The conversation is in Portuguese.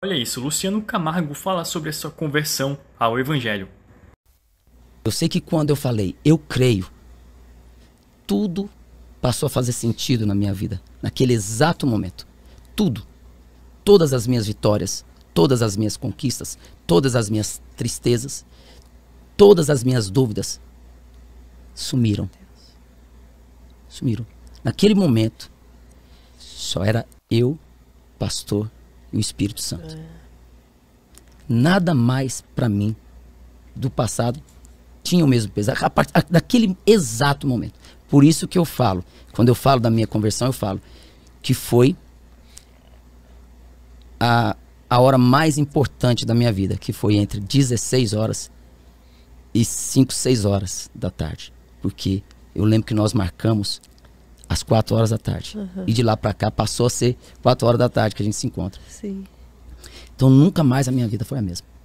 Olha isso, Luciano Camargo fala sobre a sua conversão ao Evangelho. Eu sei que quando eu falei, eu creio, tudo passou a fazer sentido na minha vida, naquele exato momento. Tudo. Todas as minhas vitórias, todas as minhas conquistas, todas as minhas tristezas, todas as minhas dúvidas sumiram. Sumiram. Naquele momento, só era eu, pastor e o Espírito Santo. Nada mais para mim do passado tinha o mesmo peso, a partir, daquele exato momento. Por isso que eu falo, quando eu falo da minha conversão, eu falo que foi a, a hora mais importante da minha vida, que foi entre 16 horas e 5, 6 horas da tarde. Porque eu lembro que nós marcamos às 4 horas da tarde. Uhum. E de lá para cá passou a ser 4 horas da tarde que a gente se encontra. Sim. Então nunca mais a minha vida foi a mesma.